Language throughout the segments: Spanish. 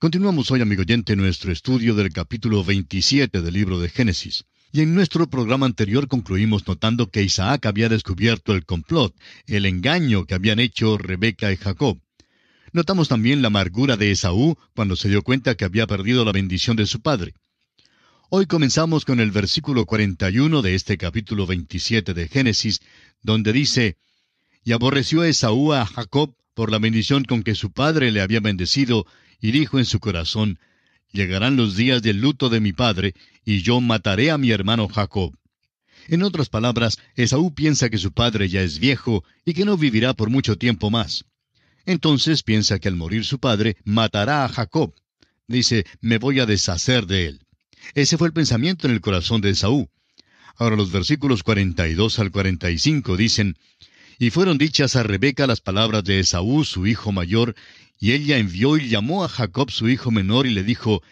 Continuamos hoy, amigo oyente, nuestro estudio del capítulo 27 del libro de Génesis. Y en nuestro programa anterior concluimos notando que Isaac había descubierto el complot, el engaño que habían hecho Rebeca y Jacob. Notamos también la amargura de Esaú cuando se dio cuenta que había perdido la bendición de su padre. Hoy comenzamos con el versículo 41 de este capítulo 27 de Génesis, donde dice, Y aborreció Esaú a Jacob por la bendición con que su padre le había bendecido, y dijo en su corazón, Llegarán los días del luto de mi padre, y yo mataré a mi hermano Jacob. En otras palabras, Esaú piensa que su padre ya es viejo y que no vivirá por mucho tiempo más. Entonces piensa que al morir su padre matará a Jacob. Dice, me voy a deshacer de él. Ese fue el pensamiento en el corazón de Esaú. Ahora los versículos 42 al 45 dicen, y fueron dichas a Rebeca las palabras de Esaú, su hijo mayor, y ella envió y llamó a Jacob, su hijo menor, y le dijo,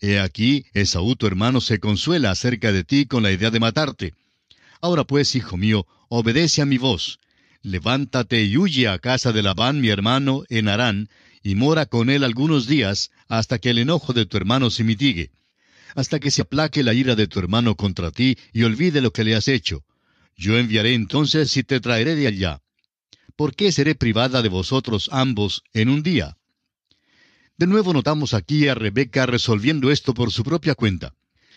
He aquí, Esaú, tu hermano, se consuela acerca de ti con la idea de matarte. Ahora pues, hijo mío, obedece a mi voz. Levántate y huye a casa de Labán, mi hermano, en Harán, y mora con él algunos días, hasta que el enojo de tu hermano se mitigue, hasta que se aplaque la ira de tu hermano contra ti y olvide lo que le has hecho. Yo enviaré entonces y te traeré de allá. ¿Por qué seré privada de vosotros ambos en un día? De nuevo notamos aquí a Rebeca resolviendo esto por su propia cuenta.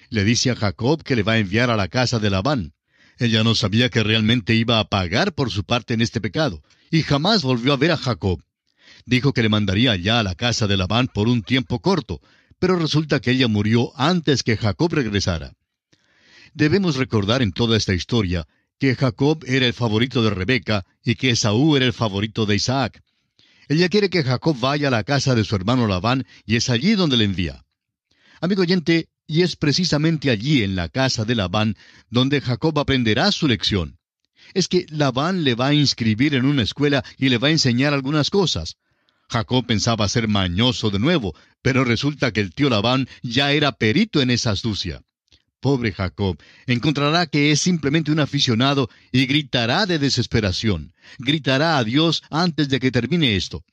Le dice a Jacob que le va a enviar a la casa de Labán. Ella no sabía que realmente iba a pagar por su parte en este pecado, y jamás volvió a ver a Jacob. Dijo que le mandaría allá a la casa de Labán por un tiempo corto, pero resulta que ella murió antes que Jacob regresara. Debemos recordar en toda esta historia que Jacob era el favorito de Rebeca y que Esaú era el favorito de Isaac. Ella quiere que Jacob vaya a la casa de su hermano Labán y es allí donde le envía. Amigo oyente, y es precisamente allí en la casa de Labán donde Jacob aprenderá su lección. Es que Labán le va a inscribir en una escuela y le va a enseñar algunas cosas. Jacob pensaba ser mañoso de nuevo, pero resulta que el tío Labán ya era perito en esa astucia. Pobre Jacob, encontrará que es simplemente un aficionado y gritará de desesperación, gritará a Dios antes de que termine esto.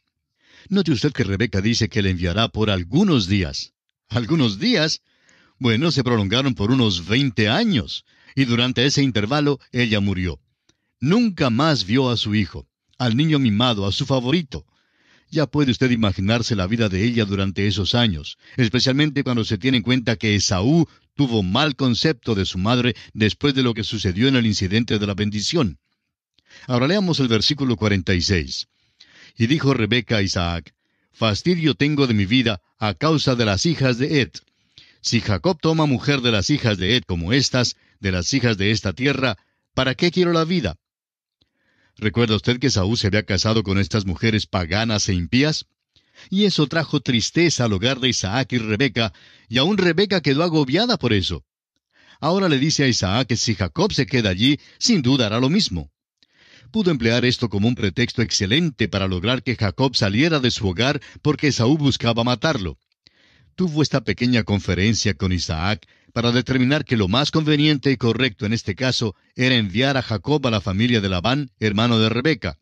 Note usted que Rebeca dice que le enviará por algunos días. ¿Algunos días? Bueno, se prolongaron por unos veinte años, y durante ese intervalo ella murió. Nunca más vio a su hijo, al niño mimado, a su favorito, ya puede usted imaginarse la vida de ella durante esos años, especialmente cuando se tiene en cuenta que Esaú tuvo mal concepto de su madre después de lo que sucedió en el incidente de la bendición. Ahora leamos el versículo 46. Y dijo Rebeca a Isaac, Fastidio tengo de mi vida a causa de las hijas de Ed. Si Jacob toma mujer de las hijas de Ed como estas, de las hijas de esta tierra, ¿para qué quiero la vida? ¿Recuerda usted que Saúl se había casado con estas mujeres paganas e impías? Y eso trajo tristeza al hogar de Isaac y Rebeca, y aún Rebeca quedó agobiada por eso. Ahora le dice a Isaac que si Jacob se queda allí, sin duda hará lo mismo. Pudo emplear esto como un pretexto excelente para lograr que Jacob saliera de su hogar porque Saúl buscaba matarlo. Tuvo esta pequeña conferencia con Isaac, para determinar que lo más conveniente y correcto en este caso era enviar a Jacob a la familia de Labán, hermano de Rebeca.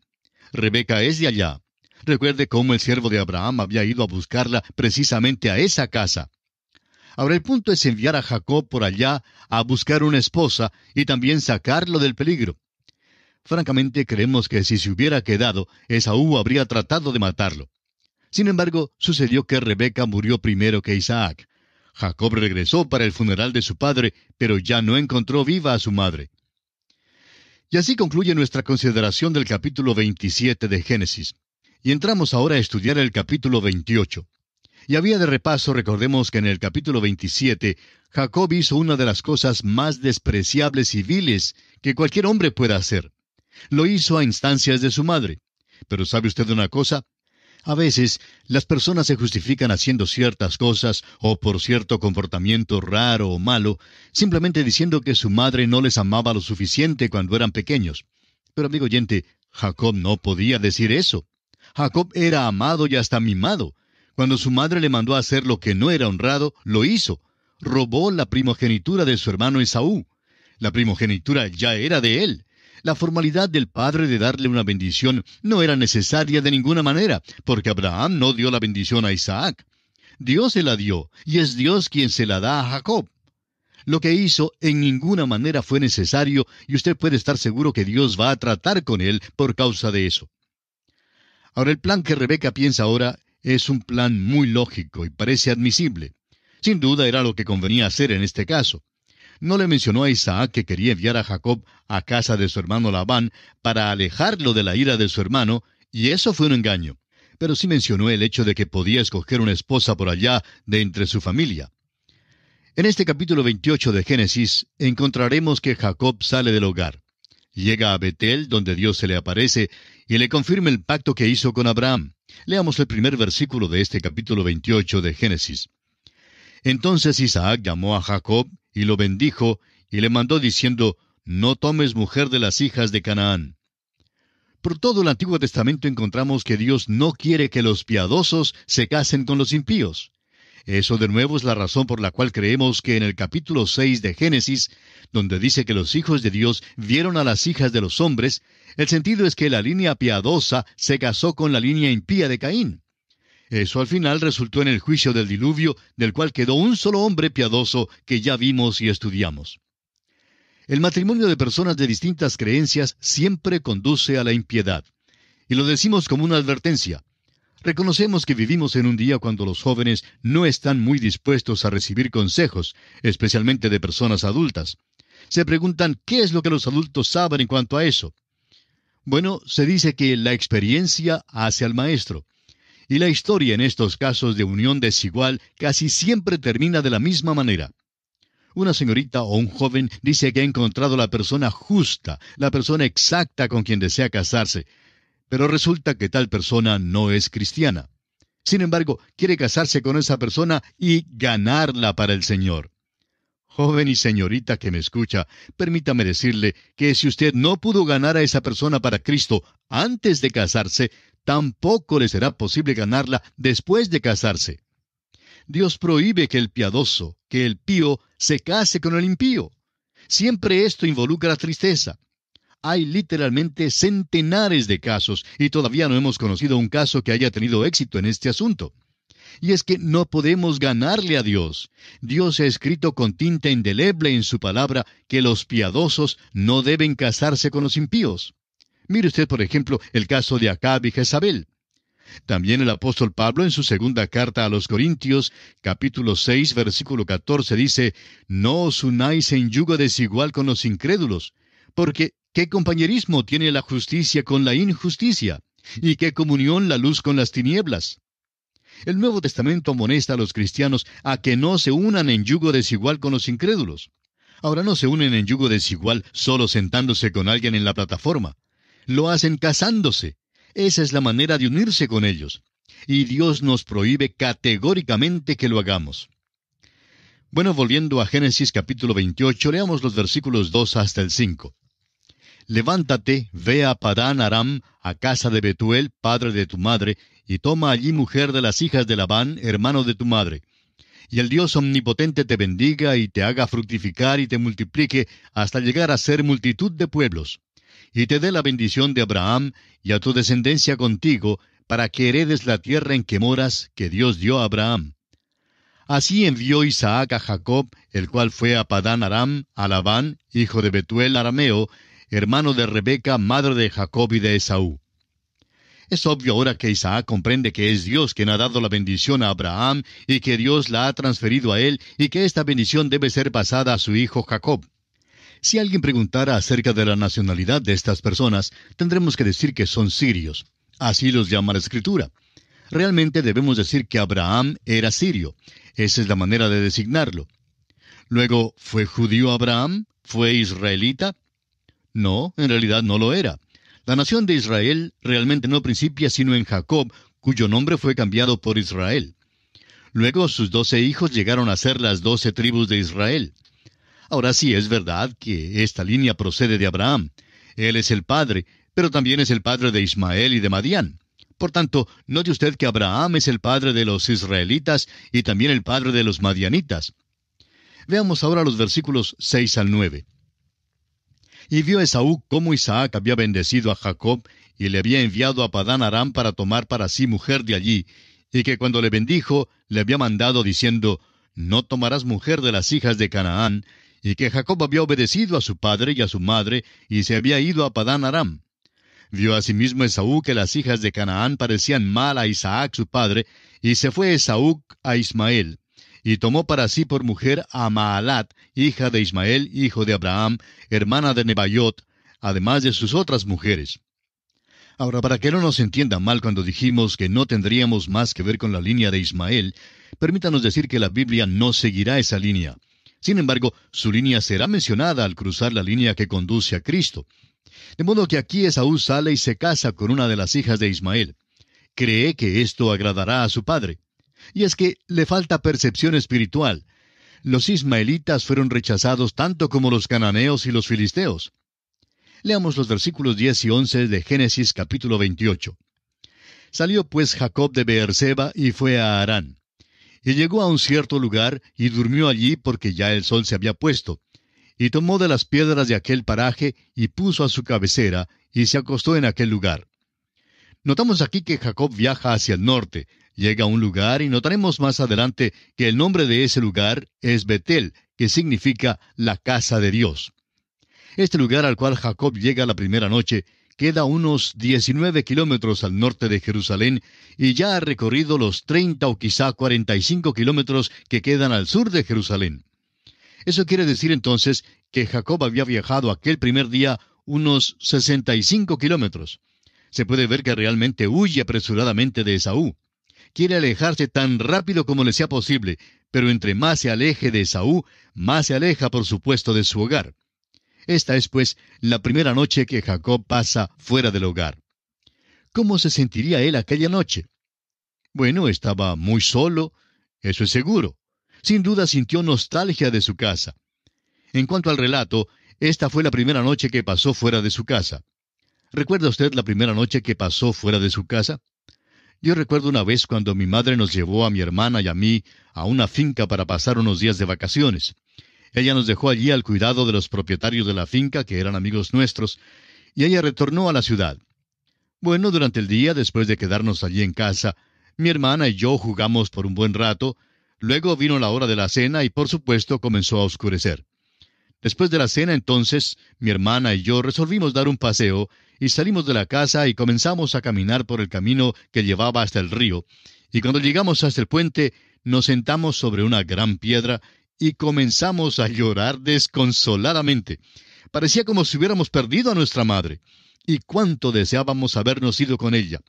Rebeca es de allá. Recuerde cómo el siervo de Abraham había ido a buscarla precisamente a esa casa. Ahora el punto es enviar a Jacob por allá a buscar una esposa y también sacarlo del peligro. Francamente creemos que si se hubiera quedado, Esaú habría tratado de matarlo. Sin embargo, sucedió que Rebeca murió primero que Isaac. Jacob regresó para el funeral de su padre, pero ya no encontró viva a su madre. Y así concluye nuestra consideración del capítulo 27 de Génesis. Y entramos ahora a estudiar el capítulo 28. Y había de repaso, recordemos que en el capítulo 27, Jacob hizo una de las cosas más despreciables y viles que cualquier hombre pueda hacer. Lo hizo a instancias de su madre. Pero ¿sabe usted una cosa? A veces, las personas se justifican haciendo ciertas cosas o por cierto comportamiento raro o malo, simplemente diciendo que su madre no les amaba lo suficiente cuando eran pequeños. Pero amigo oyente, Jacob no podía decir eso. Jacob era amado y hasta mimado. Cuando su madre le mandó a hacer lo que no era honrado, lo hizo. Robó la primogenitura de su hermano Esaú. La primogenitura ya era de él. La formalidad del padre de darle una bendición no era necesaria de ninguna manera, porque Abraham no dio la bendición a Isaac. Dios se la dio, y es Dios quien se la da a Jacob. Lo que hizo en ninguna manera fue necesario, y usted puede estar seguro que Dios va a tratar con él por causa de eso. Ahora, el plan que Rebeca piensa ahora es un plan muy lógico y parece admisible. Sin duda era lo que convenía hacer en este caso no le mencionó a Isaac que quería enviar a Jacob a casa de su hermano Labán para alejarlo de la ira de su hermano, y eso fue un engaño. Pero sí mencionó el hecho de que podía escoger una esposa por allá de entre su familia. En este capítulo 28 de Génesis encontraremos que Jacob sale del hogar. Llega a Betel, donde Dios se le aparece, y le confirma el pacto que hizo con Abraham. Leamos el primer versículo de este capítulo 28 de Génesis. Entonces Isaac llamó a Jacob y lo bendijo, y le mandó diciendo, No tomes mujer de las hijas de Canaán. Por todo el Antiguo Testamento encontramos que Dios no quiere que los piadosos se casen con los impíos. Eso de nuevo es la razón por la cual creemos que en el capítulo 6 de Génesis, donde dice que los hijos de Dios vieron a las hijas de los hombres, el sentido es que la línea piadosa se casó con la línea impía de Caín. Eso al final resultó en el juicio del diluvio, del cual quedó un solo hombre piadoso que ya vimos y estudiamos. El matrimonio de personas de distintas creencias siempre conduce a la impiedad. Y lo decimos como una advertencia. Reconocemos que vivimos en un día cuando los jóvenes no están muy dispuestos a recibir consejos, especialmente de personas adultas. Se preguntan qué es lo que los adultos saben en cuanto a eso. Bueno, se dice que la experiencia hace al maestro y la historia en estos casos de unión desigual casi siempre termina de la misma manera. Una señorita o un joven dice que ha encontrado la persona justa, la persona exacta con quien desea casarse, pero resulta que tal persona no es cristiana. Sin embargo, quiere casarse con esa persona y ganarla para el Señor. Joven y señorita que me escucha, permítame decirle que si usted no pudo ganar a esa persona para Cristo antes de casarse, tampoco le será posible ganarla después de casarse. Dios prohíbe que el piadoso, que el pío, se case con el impío. Siempre esto involucra tristeza. Hay literalmente centenares de casos y todavía no hemos conocido un caso que haya tenido éxito en este asunto. Y es que no podemos ganarle a Dios. Dios ha escrito con tinta indeleble en su palabra que los piadosos no deben casarse con los impíos. Mire usted, por ejemplo, el caso de Acab y Jezabel. También el apóstol Pablo en su segunda carta a los Corintios, capítulo 6, versículo 14, dice, No os unáis en yugo desigual con los incrédulos, porque ¿qué compañerismo tiene la justicia con la injusticia? ¿Y qué comunión la luz con las tinieblas? El Nuevo Testamento amonesta a los cristianos a que no se unan en yugo desigual con los incrédulos. Ahora no se unen en yugo desigual solo sentándose con alguien en la plataforma lo hacen casándose. Esa es la manera de unirse con ellos. Y Dios nos prohíbe categóricamente que lo hagamos. Bueno, volviendo a Génesis capítulo 28, leamos los versículos 2 hasta el 5. Levántate, ve a Padán Aram, a casa de Betuel, padre de tu madre, y toma allí mujer de las hijas de Labán, hermano de tu madre. Y el Dios omnipotente te bendiga y te haga fructificar y te multiplique hasta llegar a ser multitud de pueblos y te dé la bendición de Abraham y a tu descendencia contigo, para que heredes la tierra en que moras, que Dios dio a Abraham. Así envió Isaac a Jacob, el cual fue a Padán Aram, a Labán, hijo de Betuel Arameo, hermano de Rebeca, madre de Jacob y de Esaú. Es obvio ahora que Isaac comprende que es Dios quien ha dado la bendición a Abraham y que Dios la ha transferido a él y que esta bendición debe ser pasada a su hijo Jacob. Si alguien preguntara acerca de la nacionalidad de estas personas, tendremos que decir que son sirios. Así los llama la escritura. Realmente debemos decir que Abraham era sirio. Esa es la manera de designarlo. Luego, ¿fue judío Abraham? ¿Fue israelita? No, en realidad no lo era. La nación de Israel realmente no principia sino en Jacob, cuyo nombre fue cambiado por Israel. Luego sus doce hijos llegaron a ser las doce tribus de Israel. Ahora sí es verdad que esta línea procede de Abraham. Él es el padre, pero también es el padre de Ismael y de Madián. Por tanto, note usted que Abraham es el padre de los israelitas y también el padre de los madianitas. Veamos ahora los versículos 6 al 9. Y vio Esaú cómo Isaac había bendecido a Jacob y le había enviado a Padán Aram para tomar para sí mujer de allí, y que cuando le bendijo, le había mandado diciendo, No tomarás mujer de las hijas de Canaán, y que Jacob había obedecido a su padre y a su madre, y se había ido a Padán Aram. Vio asimismo Esaú que las hijas de Canaán parecían mal a Isaac su padre, y se fue Esaú a Ismael, y tomó para sí por mujer a Maalat, hija de Ismael, hijo de Abraham, hermana de Nebaiot, además de sus otras mujeres. Ahora, para que no nos entienda mal cuando dijimos que no tendríamos más que ver con la línea de Ismael, permítanos decir que la Biblia no seguirá esa línea. Sin embargo, su línea será mencionada al cruzar la línea que conduce a Cristo. De modo que aquí Esaú sale y se casa con una de las hijas de Ismael. Cree que esto agradará a su padre. Y es que le falta percepción espiritual. Los ismaelitas fueron rechazados tanto como los cananeos y los filisteos. Leamos los versículos 10 y 11 de Génesis capítulo 28. Salió pues Jacob de Beerseba y fue a Harán y llegó a un cierto lugar y durmió allí porque ya el sol se había puesto. Y tomó de las piedras de aquel paraje y puso a su cabecera y se acostó en aquel lugar. Notamos aquí que Jacob viaja hacia el norte, llega a un lugar y notaremos más adelante que el nombre de ese lugar es Betel, que significa la casa de Dios. Este lugar al cual Jacob llega la primera noche queda unos 19 kilómetros al norte de Jerusalén y ya ha recorrido los 30 o quizá 45 kilómetros que quedan al sur de Jerusalén. Eso quiere decir entonces que Jacob había viajado aquel primer día unos 65 kilómetros. Se puede ver que realmente huye apresuradamente de Esaú. Quiere alejarse tan rápido como le sea posible, pero entre más se aleje de Esaú, más se aleja por supuesto de su hogar. Esta es, pues, la primera noche que Jacob pasa fuera del hogar. ¿Cómo se sentiría él aquella noche? Bueno, estaba muy solo, eso es seguro. Sin duda sintió nostalgia de su casa. En cuanto al relato, esta fue la primera noche que pasó fuera de su casa. ¿Recuerda usted la primera noche que pasó fuera de su casa? Yo recuerdo una vez cuando mi madre nos llevó a mi hermana y a mí a una finca para pasar unos días de vacaciones. Ella nos dejó allí al cuidado de los propietarios de la finca, que eran amigos nuestros, y ella retornó a la ciudad. Bueno, durante el día, después de quedarnos allí en casa, mi hermana y yo jugamos por un buen rato, luego vino la hora de la cena y por supuesto comenzó a oscurecer. Después de la cena entonces, mi hermana y yo resolvimos dar un paseo y salimos de la casa y comenzamos a caminar por el camino que llevaba hasta el río, y cuando llegamos hasta el puente, nos sentamos sobre una gran piedra y comenzamos a llorar desconsoladamente. Parecía como si hubiéramos perdido a nuestra madre. Y cuánto deseábamos habernos ido con ella.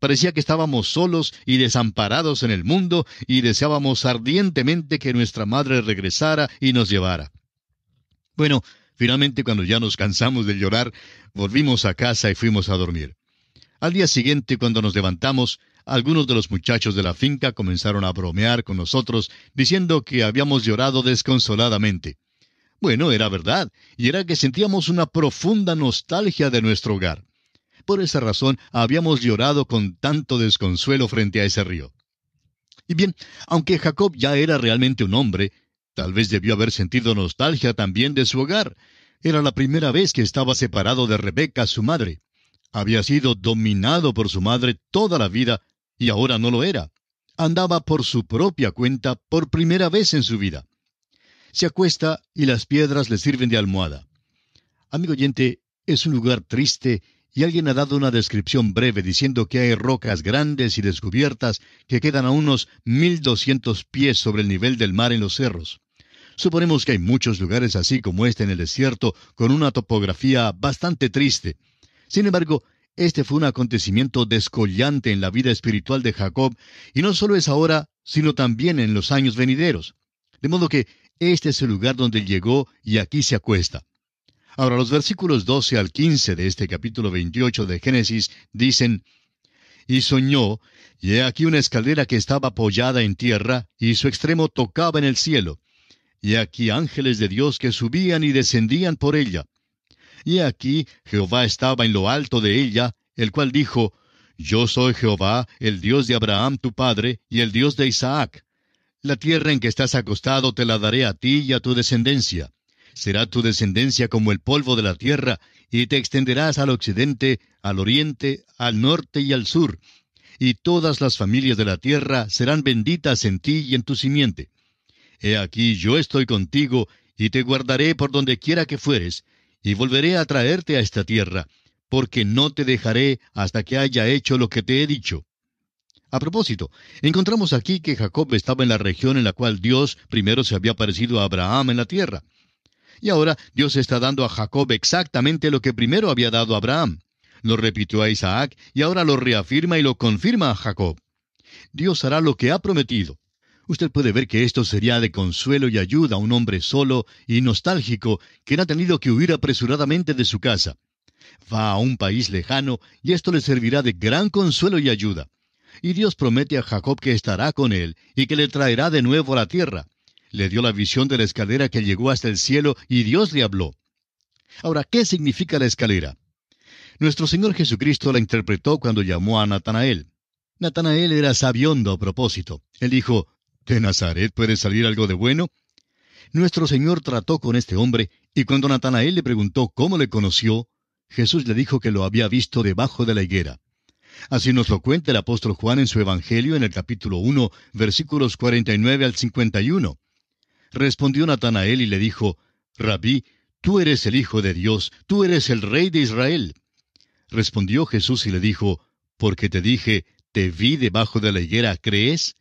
Parecía que estábamos solos y desamparados en el mundo y deseábamos ardientemente que nuestra madre regresara y nos llevara. Bueno, finalmente cuando ya nos cansamos de llorar, volvimos a casa y fuimos a dormir. Al día siguiente, cuando nos levantamos, algunos de los muchachos de la finca comenzaron a bromear con nosotros diciendo que habíamos llorado desconsoladamente. Bueno, era verdad, y era que sentíamos una profunda nostalgia de nuestro hogar. Por esa razón habíamos llorado con tanto desconsuelo frente a ese río. Y bien, aunque Jacob ya era realmente un hombre, tal vez debió haber sentido nostalgia también de su hogar. Era la primera vez que estaba separado de Rebeca, su madre. Había sido dominado por su madre toda la vida y ahora no lo era. Andaba por su propia cuenta por primera vez en su vida. Se acuesta y las piedras le sirven de almohada. Amigo oyente, es un lugar triste y alguien ha dado una descripción breve diciendo que hay rocas grandes y descubiertas que quedan a unos 1200 pies sobre el nivel del mar en los cerros. Suponemos que hay muchos lugares así como este en el desierto, con una topografía bastante triste. Sin embargo, este fue un acontecimiento descollante en la vida espiritual de Jacob, y no solo es ahora, sino también en los años venideros. De modo que este es el lugar donde llegó y aquí se acuesta. Ahora los versículos 12 al 15 de este capítulo 28 de Génesis dicen, Y soñó, y he aquí una escalera que estaba apoyada en tierra, y su extremo tocaba en el cielo. Y aquí ángeles de Dios que subían y descendían por ella. Y aquí Jehová estaba en lo alto de ella, el cual dijo, Yo soy Jehová, el Dios de Abraham tu padre, y el Dios de Isaac. La tierra en que estás acostado te la daré a ti y a tu descendencia. Será tu descendencia como el polvo de la tierra, y te extenderás al occidente, al oriente, al norte y al sur. Y todas las familias de la tierra serán benditas en ti y en tu simiente. He aquí yo estoy contigo, y te guardaré por donde quiera que fueres, y volveré a traerte a esta tierra, porque no te dejaré hasta que haya hecho lo que te he dicho. A propósito, encontramos aquí que Jacob estaba en la región en la cual Dios primero se había parecido a Abraham en la tierra. Y ahora Dios está dando a Jacob exactamente lo que primero había dado a Abraham. Lo repitió a Isaac y ahora lo reafirma y lo confirma a Jacob. Dios hará lo que ha prometido. Usted puede ver que esto sería de consuelo y ayuda a un hombre solo y nostálgico que no ha tenido que huir apresuradamente de su casa. Va a un país lejano y esto le servirá de gran consuelo y ayuda. Y Dios promete a Jacob que estará con él y que le traerá de nuevo a la tierra. Le dio la visión de la escalera que llegó hasta el cielo y Dios le habló. Ahora, ¿qué significa la escalera? Nuestro Señor Jesucristo la interpretó cuando llamó a Natanael. Natanael era sabiondo a propósito. Él dijo, ¿De Nazaret puede salir algo de bueno? Nuestro Señor trató con este hombre, y cuando Natanael le preguntó cómo le conoció, Jesús le dijo que lo había visto debajo de la higuera. Así nos lo cuenta el apóstol Juan en su Evangelio en el capítulo 1, versículos 49 al 51. Respondió Natanael y le dijo, Rabí, tú eres el Hijo de Dios, tú eres el Rey de Israel. Respondió Jesús y le dijo, Porque te dije, te vi debajo de la higuera, ¿crees?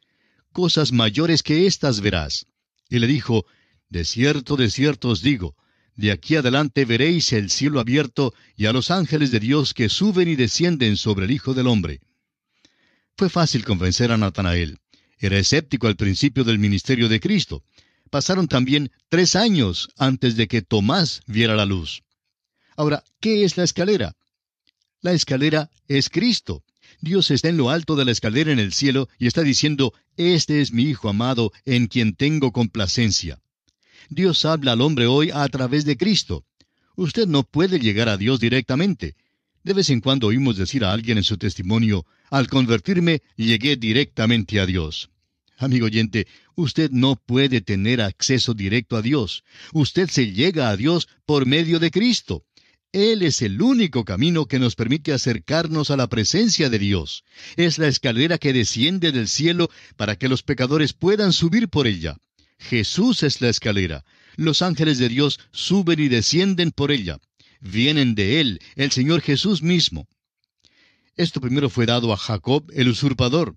cosas mayores que éstas verás. Y le dijo, De cierto, de cierto os digo, de aquí adelante veréis el cielo abierto y a los ángeles de Dios que suben y descienden sobre el Hijo del Hombre. Fue fácil convencer a Natanael. Era escéptico al principio del ministerio de Cristo. Pasaron también tres años antes de que Tomás viera la luz. Ahora, ¿qué es la escalera? La escalera es Cristo. Dios está en lo alto de la escalera en el cielo y está diciendo, Este es mi Hijo amado, en quien tengo complacencia. Dios habla al hombre hoy a través de Cristo. Usted no puede llegar a Dios directamente. De vez en cuando oímos decir a alguien en su testimonio, al convertirme llegué directamente a Dios. Amigo oyente, usted no puede tener acceso directo a Dios. Usted se llega a Dios por medio de Cristo. Él es el único camino que nos permite acercarnos a la presencia de Dios. Es la escalera que desciende del cielo para que los pecadores puedan subir por ella. Jesús es la escalera. Los ángeles de Dios suben y descienden por ella. Vienen de Él, el Señor Jesús mismo. Esto primero fue dado a Jacob, el usurpador.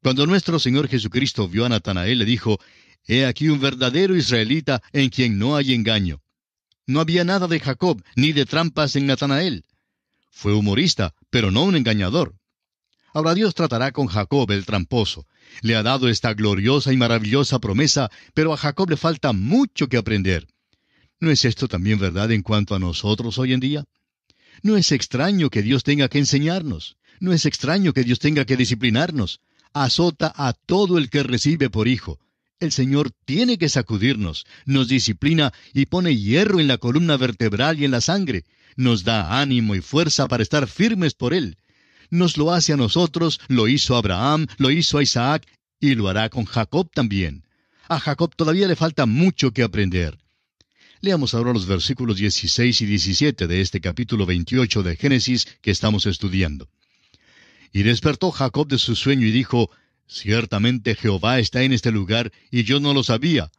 Cuando nuestro Señor Jesucristo vio a Natanael, le dijo, He aquí un verdadero israelita en quien no hay engaño. No había nada de Jacob, ni de trampas en Natanael. Fue humorista, pero no un engañador. Ahora Dios tratará con Jacob el tramposo. Le ha dado esta gloriosa y maravillosa promesa, pero a Jacob le falta mucho que aprender. ¿No es esto también verdad en cuanto a nosotros hoy en día? No es extraño que Dios tenga que enseñarnos. No es extraño que Dios tenga que disciplinarnos. Azota a todo el que recibe por hijo. El Señor tiene que sacudirnos, nos disciplina y pone hierro en la columna vertebral y en la sangre, nos da ánimo y fuerza para estar firmes por Él. Nos lo hace a nosotros, lo hizo Abraham, lo hizo a Isaac y lo hará con Jacob también. A Jacob todavía le falta mucho que aprender. Leamos ahora los versículos 16 y 17 de este capítulo 28 de Génesis que estamos estudiando. Y despertó Jacob de su sueño y dijo, Ciertamente Jehová está en este lugar, y yo no lo sabía.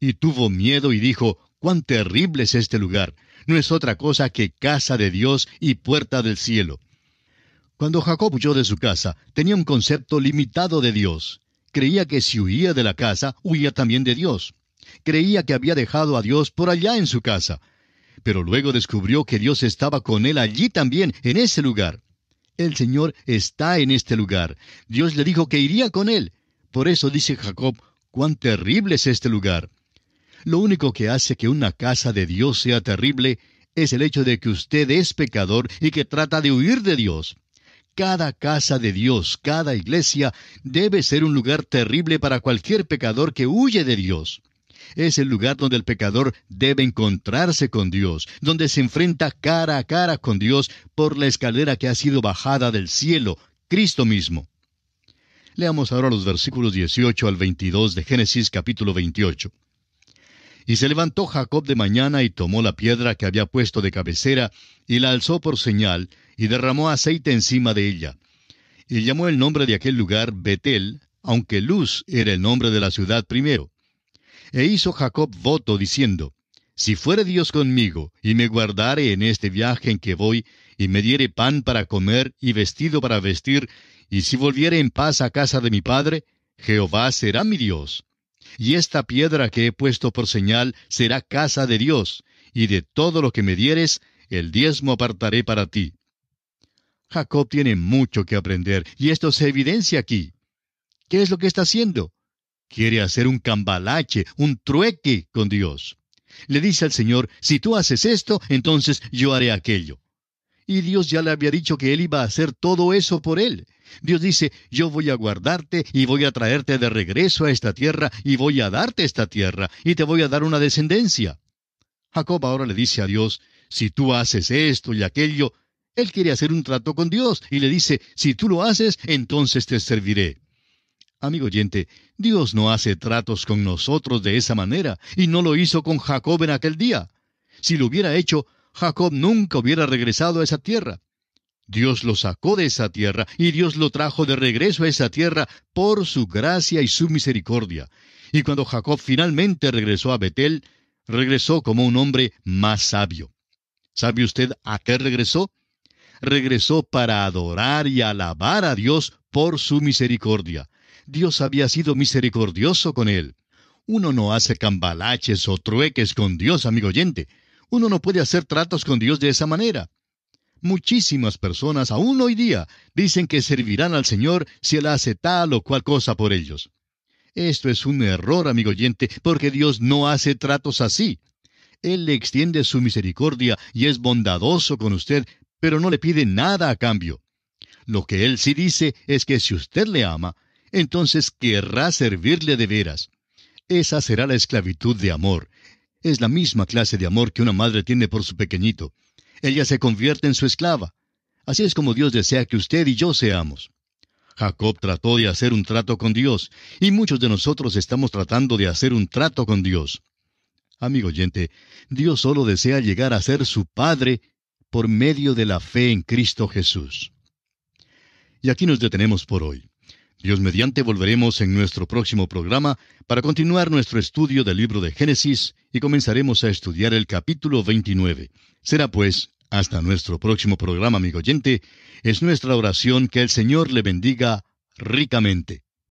Y tuvo miedo y dijo, cuán terrible es este lugar. No es otra cosa que casa de Dios y puerta del cielo. Cuando Jacob huyó de su casa, tenía un concepto limitado de Dios. Creía que si huía de la casa, huía también de Dios. Creía que había dejado a Dios por allá en su casa. Pero luego descubrió que Dios estaba con él allí también, en ese lugar. El Señor está en este lugar. Dios le dijo que iría con él. Por eso dice Jacob, cuán terrible es este lugar. Lo único que hace que una casa de Dios sea terrible es el hecho de que usted es pecador y que trata de huir de Dios. Cada casa de Dios, cada iglesia, debe ser un lugar terrible para cualquier pecador que huye de Dios es el lugar donde el pecador debe encontrarse con Dios, donde se enfrenta cara a cara con Dios por la escalera que ha sido bajada del cielo, Cristo mismo. Leamos ahora los versículos 18 al 22 de Génesis capítulo 28. Y se levantó Jacob de mañana y tomó la piedra que había puesto de cabecera y la alzó por señal y derramó aceite encima de ella. Y llamó el nombre de aquel lugar Betel, aunque Luz era el nombre de la ciudad primero. E hizo Jacob voto diciendo, Si fuere Dios conmigo, y me guardare en este viaje en que voy, y me diere pan para comer y vestido para vestir, y si volviere en paz a casa de mi padre, Jehová será mi Dios. Y esta piedra que he puesto por señal será casa de Dios, y de todo lo que me dieres, el diezmo apartaré para ti. Jacob tiene mucho que aprender, y esto se evidencia aquí. ¿Qué es lo que está haciendo? Quiere hacer un cambalache, un trueque con Dios. Le dice al Señor, si tú haces esto, entonces yo haré aquello. Y Dios ya le había dicho que él iba a hacer todo eso por él. Dios dice, yo voy a guardarte y voy a traerte de regreso a esta tierra y voy a darte esta tierra y te voy a dar una descendencia. Jacob ahora le dice a Dios, si tú haces esto y aquello, él quiere hacer un trato con Dios y le dice, si tú lo haces, entonces te serviré. Amigo oyente, Dios no hace tratos con nosotros de esa manera, y no lo hizo con Jacob en aquel día. Si lo hubiera hecho, Jacob nunca hubiera regresado a esa tierra. Dios lo sacó de esa tierra y Dios lo trajo de regreso a esa tierra por su gracia y su misericordia. Y cuando Jacob finalmente regresó a Betel, regresó como un hombre más sabio. ¿Sabe usted a qué regresó? Regresó para adorar y alabar a Dios por su misericordia. Dios había sido misericordioso con él. Uno no hace cambalaches o trueques con Dios, amigo oyente. Uno no puede hacer tratos con Dios de esa manera. Muchísimas personas, aún hoy día, dicen que servirán al Señor si Él hace tal o cual cosa por ellos. Esto es un error, amigo oyente, porque Dios no hace tratos así. Él le extiende su misericordia y es bondadoso con usted, pero no le pide nada a cambio. Lo que Él sí dice es que si usted le ama, entonces querrá servirle de veras. Esa será la esclavitud de amor. Es la misma clase de amor que una madre tiene por su pequeñito. Ella se convierte en su esclava. Así es como Dios desea que usted y yo seamos. Jacob trató de hacer un trato con Dios, y muchos de nosotros estamos tratando de hacer un trato con Dios. Amigo oyente, Dios solo desea llegar a ser su Padre por medio de la fe en Cristo Jesús. Y aquí nos detenemos por hoy. Dios mediante volveremos en nuestro próximo programa para continuar nuestro estudio del libro de Génesis y comenzaremos a estudiar el capítulo 29. Será pues, hasta nuestro próximo programa, amigo oyente, es nuestra oración que el Señor le bendiga ricamente.